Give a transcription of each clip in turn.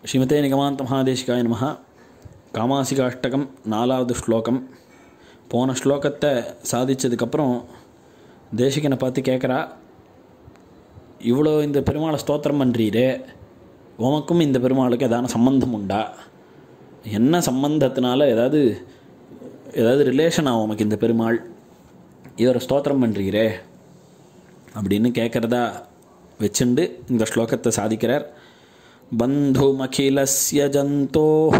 நிகமாந்த நிகமாந்தமகாதேசிகாய நம காமாசிகாஷ்டகம் நாலாவது ஸ்லோகம் போன ஸ்லோகத்தை சாதித்ததுக்கப்புறம் தேசிகனை பார்த்து கேட்குறா இவ்வளோ இந்த பெருமாளை ஸ்தோத்திரம் பண்ணுறீரே உமக்கும் இந்த பெருமாளுக்கு எதான சம்பந்தம் உண்டா என்ன சம்பந்தத்தினால ஏதாவது ஏதாவது ரிலேஷனா உமக்கு இந்த பெருமாள் இவரை ஸ்தோத்திரம் பண்ணுறீரே அப்படின்னு கேட்குறதா வச்சுண்டு இந்த ஸ்லோகத்தை சாதிக்கிறார் बन्धुमखिलस्य जन्तोः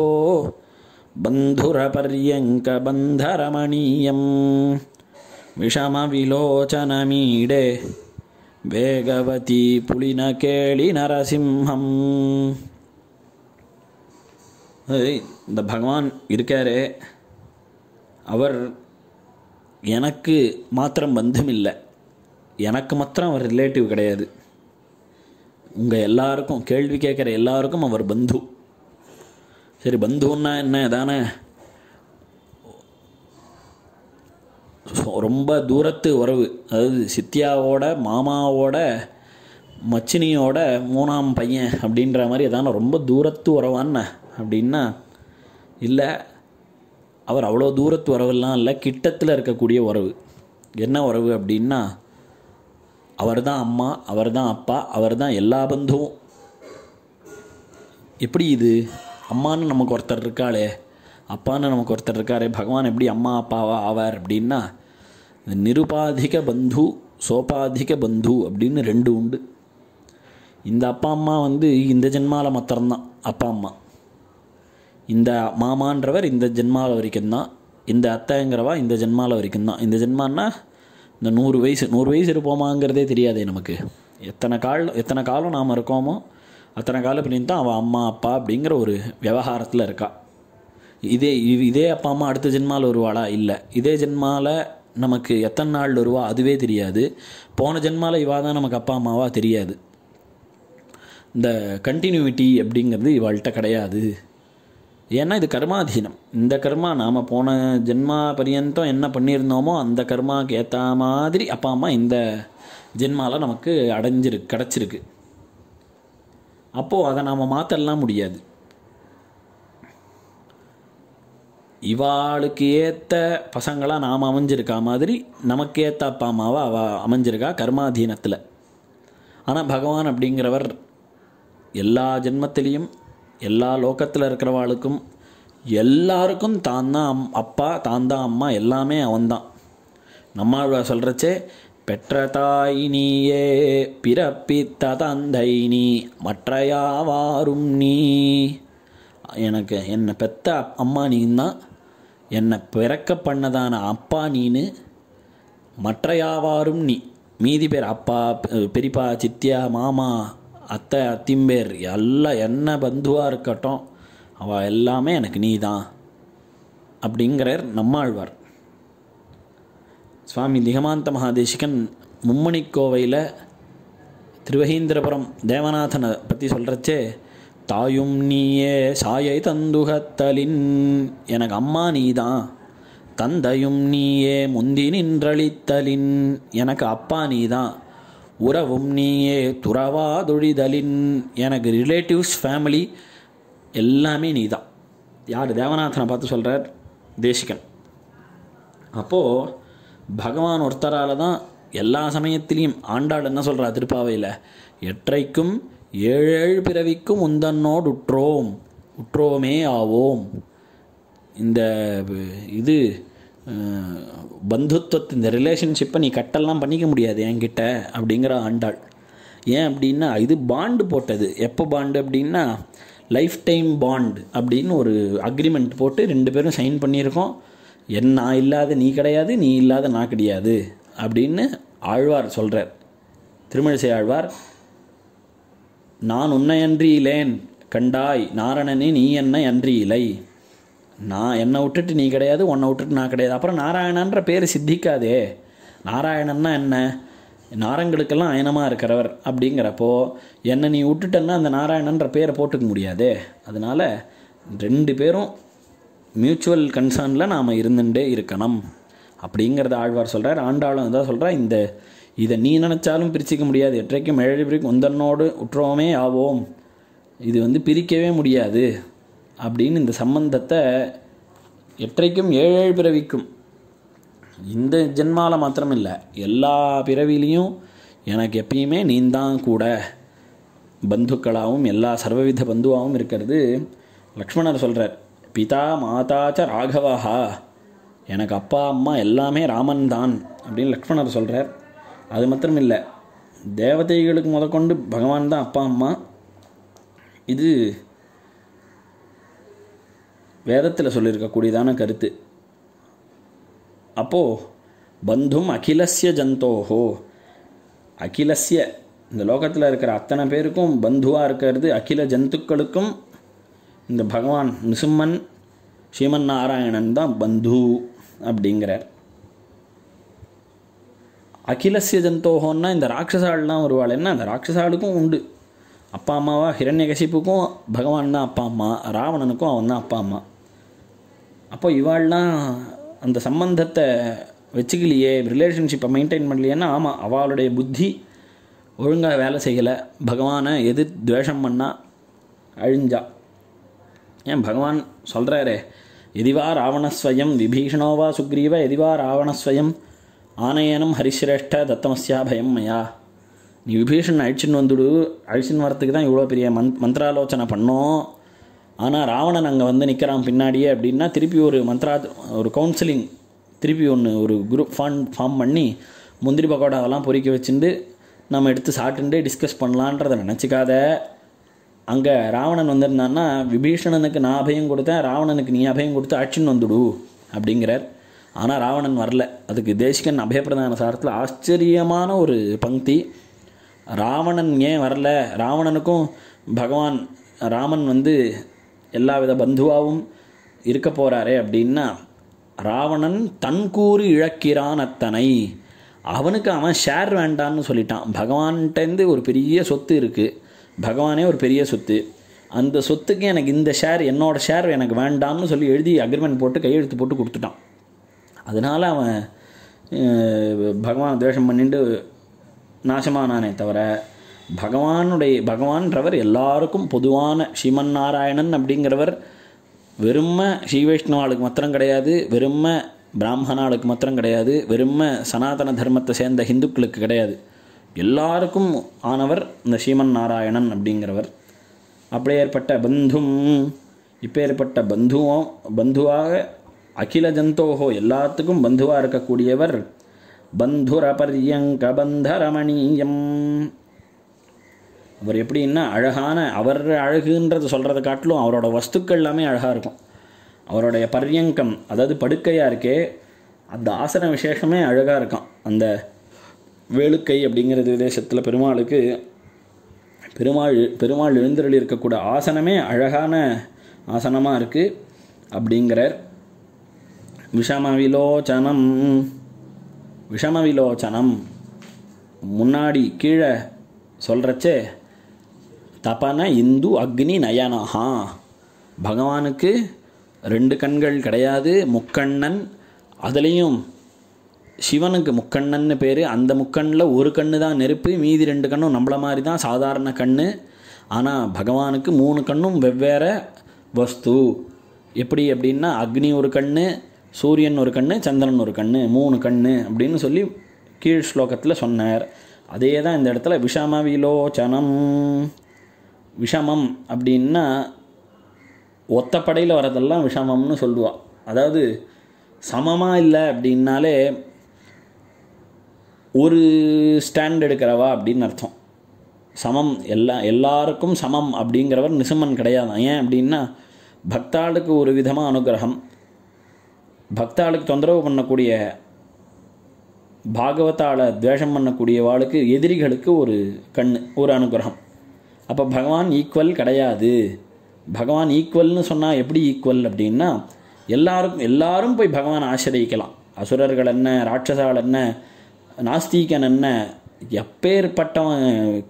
வேகவதி विषमविलोचनमीडे கேளி நரசிம்ஹம் இந்த பகவான் இருக்காரே அவர் எனக்கு மாத்திரம் பந்தமில்லை எனக்கு மாத்திரம் அவர் ரிலேட்டிவ் கிடையாது உங்கள் எல்லாருக்கும் கேள்வி கேட்குற எல்லாருக்கும் அவர் பந்து சரி பந்துன்னா என்ன தானே ரொம்ப தூரத்து உறவு அதாவது சித்தியாவோட மாமாவோட மச்சினியோட மூணாம் பையன் அப்படின்ற மாதிரி எதான ரொம்ப தூரத்து உறவான்னு அப்படின்னா இல்லை அவர் அவ்வளோ தூரத்து உறவுலாம் இல்லை கிட்டத்தில் இருக்கக்கூடிய உறவு என்ன உறவு அப்படின்னா அவர் தான் அம்மா அவர் தான் அப்பா அவர் தான் எல்லா பந்தும் எப்படி இது அம்மான்னு நமக்கு ஒருத்தர் இருக்காளே அப்பான்னு நமக்கு ஒருத்தர் இருக்காரே பகவான் எப்படி அம்மா அப்பாவா ஆவார் அப்படின்னா நிருபாதிக பந்து சோபாதிக பந்து அப்படின்னு ரெண்டு உண்டு இந்த அப்பா அம்மா வந்து இந்த ஜென்மாவில் மாத்திரம்தான் அப்பா அம்மா இந்த மாமான்றவர் இந்த ஜென்மாவில் வரைக்கும் தான் இந்த அத்தைங்கிறவா இந்த ஜென்மாவில் வரைக்கும் தான் இந்த ஜென்மான்னா இந்த நூறு வயசு நூறு வயசு இருப்போமாங்கிறதே தெரியாதே நமக்கு எத்தனை கால எத்தனை காலம் நாம் இருக்கோமோ அத்தனை காலம் அப்படின்னு தான் அவள் அம்மா அப்பா அப்படிங்கிற ஒரு விவகாரத்தில் இருக்கா இதே இதே அப்பா அம்மா அடுத்த ஜென்மாவில் வருவாளா இல்லை இதே ஜென்மாவில் நமக்கு எத்தனை நாள் வருவா அதுவே தெரியாது போன ஜென்மாவில் இவா தான் நமக்கு அப்பா அம்மாவா தெரியாது இந்த கண்டினியூட்டி அப்படிங்கிறது இவாள்கிட்ட கிடையாது ஏன்னா இது கர்மாதீனம் இந்த கர்மா நாம் போன ஜென்மா பரியந்தம் என்ன பண்ணியிருந்தோமோ அந்த கர்மாவுக்கு ஏற்ற மாதிரி அப்பா அம்மா இந்த ஜென்மாவில் நமக்கு அடைஞ்சிருக்கு கிடச்சிருக்கு அப்போது அதை நாம் மாற்றலாம் முடியாது இவாளுக்கு ஏற்ற பசங்களாக நாம் அமைஞ்சிருக்கா மாதிரி நமக்கு ஏற்ற அப்பா அம்மாவை அவ அமைஞ்சிருக்கா கர்மாதீனத்தில் ஆனால் பகவான் அப்படிங்கிறவர் எல்லா ஜென்மத்திலையும் எல்லா லோக்கத்தில் இருக்கிறவாளுக்கும் எல்லாருக்கும் தான் தான் அப்பா தான் தான் அம்மா எல்லாமே அவன்தான் நம்மாழ்வா சொல்கிறச்சே பெற்ற தாய் நீயே பிறப்பித்த தந்தை நீ மற்றையாவாரும் நீ எனக்கு என்னை பெத்த அம்மா நீந்தான் என்னை பிறக்க பண்ணதான அப்பா நீனு மற்றையாவாரும் நீ மீதி பேர் அப்பா பெரியப்பா சித்தியா மாமா அத்தை அத்திம்பேர் எல்லாம் என்ன பந்துவாக இருக்கட்டும் அவ எல்லாமே எனக்கு நீ தான் அப்படிங்கிறார் நம்மாழ்வார் சுவாமி திகமாந்த மகாதேசிகன் மும்மணி கோவையில் திருவகீந்திரபுரம் தேவநாதனை பற்றி சொல்கிறச்சே தாயும் நீயே சாயை தந்துகத்தலின் எனக்கு அம்மா நீதான் தந்தையும் நீயே முந்தி நின்றளித்தலின் எனக்கு அப்பா நீதான் உறவும் நீயே துறவாதொழிதலின் எனக்கு ரிலேட்டிவ்ஸ் ஃபேமிலி எல்லாமே நீ தான் யார் தேவநாதனை பார்த்து சொல்கிறார் தேசிகன் அப்போது பகவான் ஒருத்தரால் தான் எல்லா சமயத்திலையும் ஆண்டாள் என்ன சொல்கிறா திருப்பாவையில் எற்றைக்கும் ஏழேழு பிறவிக்கும் உந்தன்னோடு உற்றோம் உற்றோமே ஆவோம் இந்த இது பந்துத்துவத்து இந்த ரிலேஷன்ஷிப்பை நீ கட்டெல்லாம் பண்ணிக்க முடியாது என்கிட்ட அப்படிங்கிற ஆண்டாள் ஏன் அப்படின்னா இது பாண்டு போட்டது எப்போ பாண்டு அப்படின்னா லைஃப் டைம் பாண்டு அப்படின்னு ஒரு அக்ரிமெண்ட் போட்டு ரெண்டு பேரும் சைன் பண்ணியிருக்கோம் என் நான் இல்லாத நீ கிடையாது நீ இல்லாத நான் கிடையாது அப்படின்னு ஆழ்வார் சொல்கிறார் திருமழிசை ஆழ்வார் நான் உன்னை அன்றியிலேன் கண்டாய் நாரணனே நீ என்ன அன்றி நான் என்னை விட்டுட்டு நீ கிடையாது உன்னை விட்டுட்டு நான் கிடையாது அப்புறம் நாராயணன்ற பேர் சித்திக்காதே நாராயணன்னா என்ன நாரங்களுக்கெல்லாம் அயனமாக இருக்கிறவர் அப்படிங்கிறப்போ என்னை நீ விட்டுட்டன்னா அந்த நாராயணன்ற பேரை போட்டுக்க முடியாதே அதனால் ரெண்டு பேரும் மியூச்சுவல் கன்சர்னில் நாம் இருந்துகிட்டே இருக்கணும் அப்படிங்கிறத ஆழ்வார் சொல்கிறார் ஆண்டாளும் தான் சொல்கிறார் இந்த இதை நீ நினச்சாலும் பிரிச்சிக்க முடியாது எற்றைக்கும் ஏழு பிரிக்கும் உந்தன்னோடு உற்றோமே ஆவோம் இது வந்து பிரிக்கவே முடியாது அப்படின்னு இந்த சம்பந்தத்தை எற்றைக்கும் ஏழேழு பிறவிக்கும் இந்த ஜென்மாவில் மாத்திரம் இல்லை எல்லா பிறவிலையும் எனக்கு எப்பயுமே நீந்தான் கூட பந்துக்களாகவும் எல்லா சர்வவித பந்துவாகவும் இருக்கிறது லக்ஷ்மணர் சொல்கிறார் பிதா மாதாச்ச ராகவாஹா எனக்கு அப்பா அம்மா எல்லாமே ராமன் தான் அப்படின்னு லக்ஷ்மணர் சொல்கிறார் அது மாத்திரம் இல்லை தேவதைகளுக்கு முதற்கொண்டு பகவான் தான் அப்பா அம்மா இது வேதத்தில் சொல்லியிருக்கக்கூடியதான கருத்து அப்போது பந்தும் அகிலசிய ஜந்தோஹோ அகிலசிய இந்த லோகத்தில் இருக்கிற அத்தனை பேருக்கும் பந்துவாக இருக்கிறது அகில ஜந்துக்களுக்கும் இந்த பகவான் நிசும்மன் ஸ்ரீமன் நாராயணன் தான் பந்து அப்படிங்கிறார் அகிலசிய ஜந்தோகோன்னா இந்த ராட்சசாலெலாம் என்ன அந்த ராட்சசாளுக்கும் உண்டு அப்பா அம்மாவா ஹிரண்யகசிப்புக்கும் பகவான் தான் அப்பா அம்மா ராவணனுக்கும் அவன் தான் அப்பா அம்மா அப்போ இவாள்லாம் அந்த சம்பந்தத்தை வச்சுக்கலையே ரிலேஷன்ஷிப்பை மெயின்டைன் பண்ணலையேன்னா ஆமாம் அவளுடைய புத்தி ஒழுங்காக வேலை செய்யலை பகவானை எது துவேஷம் பண்ணால் அழிஞ்சா ஏன் பகவான் சொல்கிறாரே எதிவா ராவணஸ்வயம் விபீஷணோவா சுக்ரீவ எதிவா ராவணஸ்வயம் ஆனயனம் ஹரிசிரேஷ்ட தத்தமஸ்யா பயம் மயா நீ விபீஷன் அழிச்சின்னு வந்துடு அழிச்சின்னு வரத்துக்கு தான் இவ்வளோ பெரிய மந்த் மந்திராலோச்சனை பண்ணோம் ஆனால் ராவணன் அங்கே வந்து நிற்கிறான் பின்னாடியே அப்படின்னா திருப்பி ஒரு மந்த்ரா ஒரு கவுன்சிலிங் திருப்பி ஒன்று ஒரு குரூப் ஃபார்ம் ஃபார்ம் பண்ணி முந்திரி பக்கோடாவெல்லாம் பொறிக்க வச்சுட்டு நம்ம எடுத்து சாப்பிட்டு டிஸ்கஸ் பண்ணலான்றதை நினச்சிக்காத அங்கே ராவணன் வந்திருந்தான்னா விபீஷணனுக்கு நான் அபயம் கொடுத்தேன் ராவணனுக்கு நீ அபயம் கொடுத்து ஆட்சின்னு வந்துடு அப்படிங்கிறார் ஆனால் ராவணன் வரல அதுக்கு தேசிகன் அபயப்பிரதான சாரத்தில் ஆச்சரியமான ஒரு பங்கி ராவணன் ஏன் வரல ராவணனுக்கும் பகவான் ராமன் வந்து எல்லா வித பந்துவாவும் இருக்க போகிறாரே அப்படின்னா ராவணன் தன் கூறு இழக்கிறான் அத்தனை அவனுக்கு அவன் ஷேர் வேண்டான்னு சொல்லிட்டான் பகவான்கிட்டேருந்து ஒரு பெரிய சொத்து இருக்குது பகவானே ஒரு பெரிய சொத்து அந்த சொத்துக்கு எனக்கு இந்த ஷேர் என்னோடய ஷேர் எனக்கு வேண்டாம்னு சொல்லி எழுதி அக்ரிமெண்ட் போட்டு கையெழுத்து போட்டு கொடுத்துட்டான் அதனால் அவன் பகவான் துவேஷம் பண்ணிட்டு நாசமானானே தவிர பகவானுடைய பகவான்றவர் எல்லாருக்கும் பொதுவான ஸ்ரீமன் நாராயணன் அப்படிங்கிறவர் வெறும ஸ்ரீவைஷ்ணவாளுக்கு மாத்திரம் கிடையாது வெறும பிராமணாளுக்கு மாத்திரம் கிடையாது வெறும சனாதன தர்மத்தை சேர்ந்த ஹிந்துக்களுக்கு கிடையாது எல்லாருக்கும் ஆனவர் இந்த ஸ்ரீமன் நாராயணன் அப்படிங்கிறவர் அப்படியேற்பட்ட பந்தும் ஏற்பட்ட பந்துவோ பந்துவாக அகில ஜந்தோஹோ எல்லாத்துக்கும் பந்துவாக இருக்கக்கூடியவர் பந்துரபரியங்க பந்தரமணீயம் அவர் எப்படின்னா அழகான அவர் அழகுன்றது சொல்கிறத காட்டிலும் அவரோட வஸ்துக்கள் எல்லாமே அழகாக இருக்கும் அவருடைய பர்யங்கம் அதாவது படுக்கையாக இருக்கே அந்த ஆசன விசேஷமே அழகாக இருக்கும் அந்த வேலுக்கை அப்படிங்கிறது தேசத்தில் பெருமாளுக்கு பெருமாள் பெருமாள் எழுந்தருளி இருக்கக்கூட ஆசனமே அழகான ஆசனமாக இருக்குது அப்படிங்கிறார் விஷமவிலோச்சனம் விலோச்சனம் முன்னாடி கீழே சொல்கிறச்சே தபன இந்து அக்னி நயனஹா பகவானுக்கு ரெண்டு கண்கள் கிடையாது முக்கண்ணன் அதுலேயும் சிவனுக்கு முக்கண்ணன்னு பேர் அந்த முக்கண்ணில் ஒரு கண்ணு தான் நெருப்பு மீதி ரெண்டு கண்ணும் நம்மள மாதிரி தான் சாதாரண கண் ஆனால் பகவானுக்கு மூணு கண்ணும் வெவ்வேறு வஸ்து எப்படி அப்படின்னா அக்னி ஒரு கண் சூரியன் ஒரு கண் சந்திரன் ஒரு கண் மூணு கண் அப்படின்னு சொல்லி கீழ் ஸ்லோகத்தில் சொன்னார் அதே தான் இந்த இடத்துல விஷமவிலோச்சனம் விஷமம் அப்படின்னா ஒத்தப்படையில் வர்றதெல்லாம் வரதெல்லாம் விஷமம்னு சொல்லுவாள் அதாவது சமமாக இல்லை அப்படின்னாலே ஒரு ஸ்டாண்ட் எடுக்கிறவா அப்படின்னு அர்த்தம் சமம் எல்லா எல்லாருக்கும் சமம் அப்படிங்கிறவர் நிசமன் கிடையாது ஏன் அப்படின்னா பக்தாளுக்கு ஒரு விதமாக அனுகிரகம் பக்தாளுக்கு தொந்தரவு பண்ணக்கூடிய பாகவத்தால் துவேஷம் பண்ணக்கூடிய வாளுக்கு எதிரிகளுக்கு ஒரு கண் ஒரு அனுகிரகம் அப்போ பகவான் ஈக்குவல் கிடையாது பகவான் ஈக்குவல்னு சொன்னால் எப்படி ஈக்குவல் அப்படின்னா எல்லாரும் எல்லாரும் போய் பகவான் ஆசிரியக்கலாம் அசுரர்கள் என்ன ராட்சசால் என்ன நாஸ்திகன் என்ன எப்பேற்பட்டவன்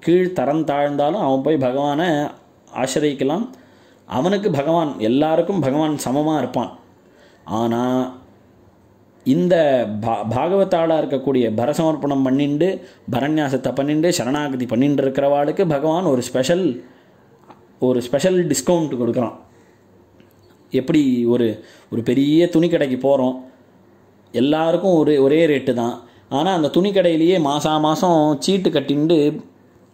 கீழ் தரம் தாழ்ந்தாலும் அவன் போய் பகவானை ஆசிரியக்கலாம் அவனுக்கு பகவான் எல்லாருக்கும் பகவான் சமமாக இருப்பான் ஆனால் இந்த பா பாகவத்தாளாக இருக்கக்கூடிய பரசமர்ப்பணம் பண்ணிண்டு பரநியாசத்தை பண்ணிண்டு சரணாகதி பண்ணிட்டு இருக்கிறவாளுக்கு பகவான் ஒரு ஸ்பெஷல் ஒரு ஸ்பெஷல் டிஸ்கவுண்ட் கொடுக்குறான் எப்படி ஒரு ஒரு பெரிய துணி கடைக்கு போகிறோம் எல்லாருக்கும் ஒரு ஒரே ரேட்டு தான் ஆனால் அந்த துணி கடையிலேயே மாதம் மாதம் சீட்டு கட்டிண்டு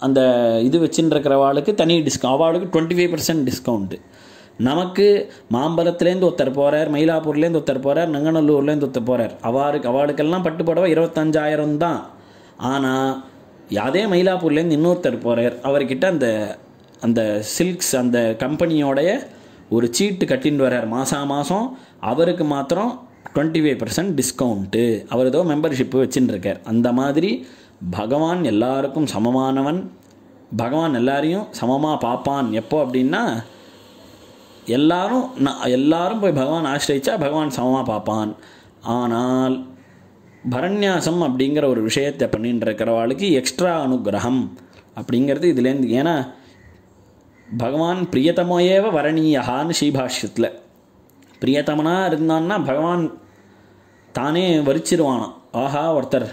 அந்த இது வச்சுன்னு இருக்கிறவாளுக்கு தனி டிஸ்கவுண்ட் அவளுக்கு டுவெண்ட்டி ஃபைவ் பர்சன்ட் டிஸ்கவுண்ட்டு நமக்கு மாம்பலத்துலேருந்து ஒருத்தர் போகிறார் மயிலாப்பூர்லேருந்து ஒருத்தர் போகிறார் நங்கநல்லூர்லேருந்து ஒருத்தர் போகிறார் அவருக்கு அவாளுக்கெல்லாம் பட்டு புடவை இருபத்தஞ்சாயிரம் தான் ஆனால் அதே மயிலாப்பூர்லேருந்து இன்னொருத்தர் போகிறார் அவர்கிட்ட அந்த அந்த சில்க்ஸ் அந்த கம்பெனியோடைய ஒரு சீட்டு கட்டின்னு வர்றார் மாதம் மாதம் அவருக்கு மாத்திரம் டுவெண்ட்டி ஃபைவ் பர்சன்ட் டிஸ்கவுண்ட்டு அவர் ஏதோ மெம்பர்ஷிப்பு வச்சுருக்கார் அந்த மாதிரி பகவான் எல்லாருக்கும் சமமானவன் பகவான் எல்லாரையும் சமமாக பார்ப்பான் எப்போ அப்படின்னா எல்லாரும் எல்லாரும் போய் பகவான் ஆசிரிச்சா பகவான் சமமாக பார்ப்பான் ஆனால் பரநியாசம் அப்படிங்கிற ஒரு விஷயத்தை பண்ணிட்டு இருக்கிறவாளுக்கு எக்ஸ்ட்ரா அனுகிரகம் அப்படிங்கிறது இதுலேருந்து ஏன்னா பகவான் பிரியதமோயேவ வரணியகான்னு ஸ்ரீபாஷ்யத்தில் பிரியத்தமனாக இருந்தான்னா பகவான் தானே வரிச்சிருவானா ஆஹா ஒருத்தர்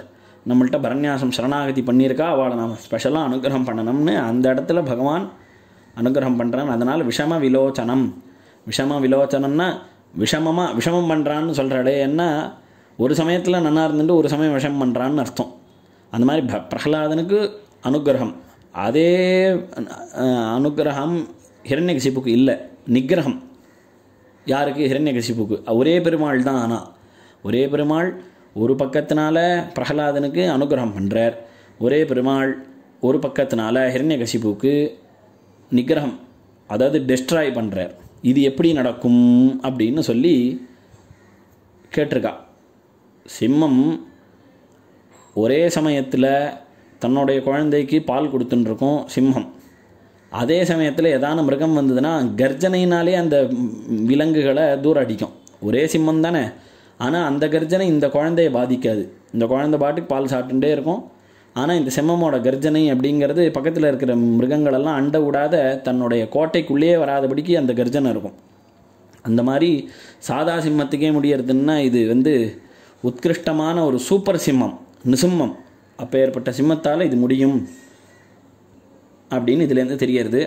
நம்மள்ட்ட பரநியாசம் சரணாகதி பண்ணியிருக்கா அவளை நாம் ஸ்பெஷலாக அனுகிரகம் பண்ணணும்னு அந்த இடத்துல பகவான் அனுகிரகம் பண்ணுறான் அதனால் விஷம விலோச்சனம் விஷம விலோச்சனம்னா விஷமமாக விஷமம் பண்ணுறான்னு சொல்கிறாடே என்ன ஒரு சமயத்தில் நன்னாக இருந்துட்டு ஒரு சமயம் விஷம் பண்ணுறான்னு அர்த்தம் அந்த மாதிரி ப பிரகலாதனுக்கு அனுகிரகம் அதே அனுகிரகம் கசிப்புக்கு இல்லை நிகிரகம் யாருக்கு ஹிரண்யகசிப்புக்கு ஒரே பெருமாள் தான் ஆனால் ஒரே பெருமாள் ஒரு பக்கத்தினால பிரகலாதனுக்கு அனுகிரகம் பண்ணுறார் ஒரே பெருமாள் ஒரு பக்கத்தினால ஹிரண்யகசிப்புக்கு நிகிரகம் அதாவது டெஸ்ட்ராய் பண்ணுறார் இது எப்படி நடக்கும் அப்படின்னு சொல்லி கேட்டிருக்கா சிம்மம் ஒரே சமயத்தில் தன்னுடைய குழந்தைக்கு பால் கொடுத்துட்டுருக்கும் சிம்மம் அதே சமயத்தில் எதான மிருகம் வந்ததுன்னா கர்ஜனையினாலே அந்த விலங்குகளை தூரம் அடிக்கும் ஒரே சிம்மம் தானே ஆனால் அந்த கர்ஜனை இந்த குழந்தைய பாதிக்காது இந்த குழந்தை பாட்டுக்கு பால் சாப்பிட்டுட்டே இருக்கும் ஆனால் இந்த செம்மமோட கர்ஜனை அப்படிங்கிறது பக்கத்தில் இருக்கிற மிருகங்களெல்லாம் அண்ட விடாத தன்னுடைய கோட்டைக்குள்ளேயே வராதபடிக்கு அந்த கர்ஜனை இருக்கும் அந்த மாதிரி சாதா சிம்மத்துக்கே முடியறதுன்னா இது வந்து உத்கிருஷ்டமான ஒரு சூப்பர் சிம்மம் நிசிம்மம் அப்போ ஏற்பட்ட சிம்மத்தால் இது முடியும் அப்படின்னு இதுலேருந்து தெரியறது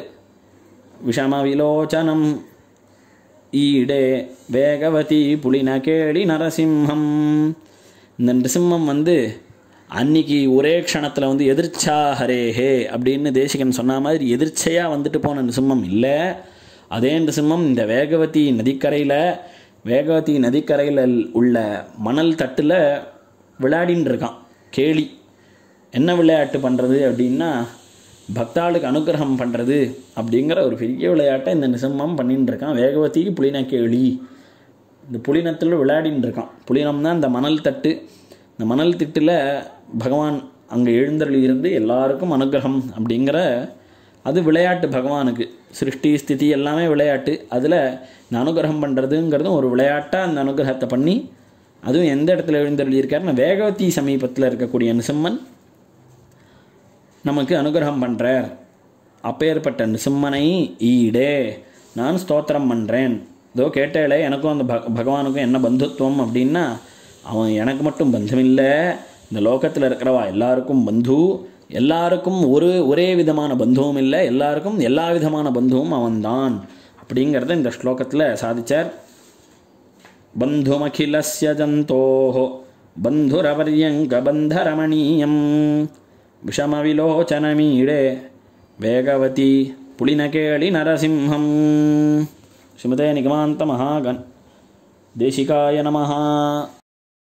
விஷம விலோச்சனம் ஈடே வேகவதி புலின கேடி நரசிம்ஹம் இந்த நிருசிம்மம் வந்து அன்னைக்கு ஒரே க்ஷணத்தில் வந்து எதிர்ச்சா ஹரேஹே அப்படின்னு தேசிகன் சொன்ன மாதிரி எதிர்ச்சையாக வந்துட்டு போன நிசிம்மம் இல்லை அதே நிசிம்மம் இந்த வேகவதி நதிக்கரையில் வேகவதி நதிக்கரையில் உள்ள மணல் தட்டில் விளையாடின்ருக்கான் இருக்கான் கேலி என்ன விளையாட்டு பண்ணுறது அப்படின்னா பக்தாளுக்கு அனுகிரகம் பண்ணுறது அப்படிங்கிற ஒரு பெரிய விளையாட்டை இந்த நிசம்மம் பண்ணின்னு இருக்கான் வேகவதி புலின கேளி இந்த புலினத்தில் விளையாடின்னு இருக்கான் புலினம்னா இந்த மணல் தட்டு இந்த மணல் திட்டில் பகவான் அங்கே எழுந்தருளி இருந்து எல்லாருக்கும் அனுகிரகம் அப்படிங்கிற அது விளையாட்டு பகவானுக்கு சிருஷ்டி ஸ்திதி எல்லாமே விளையாட்டு அதில் இந்த அனுகிரகம் பண்ணுறதுங்கிறதும் ஒரு விளையாட்டாக அந்த அனுகிரகத்தை பண்ணி அதுவும் எந்த இடத்துல எழுந்தருளியிருக்காருன்னா வேகவதி சமீபத்தில் இருக்கக்கூடிய நிசிம்மன் நமக்கு அனுகிரகம் பண்ணுறார் அப்பேற்பட்ட நிசிம்மனை ஈடே நான் ஸ்தோத்திரம் பண்ணுறேன் இதோ கேட்டாலே எனக்கும் அந்த பக பகவானுக்கும் என்ன பந்துத்துவம் அப்படின்னா அவன் எனக்கு மட்டும் இல்லை இந்த லோகத்தில் இருக்கிறவா எல்லாருக்கும் பந்து எல்லாருக்கும் ஒரு ஒரே விதமான பந்துவும் இல்லை எல்லாருக்கும் எல்லா விதமான பந்துவும் அவன்தான் அப்படிங்கிறத இந்த ஸ்லோகத்தில் சாதித்தார் பந்துமகிலஸ்ய ஜந்தோஹோ வேகவதி புலினகேளி நரசிம்ஹம் पुलिनकेळिनरसिंहं நிகமாந்த மகாகன் தேசிகாய நமஹா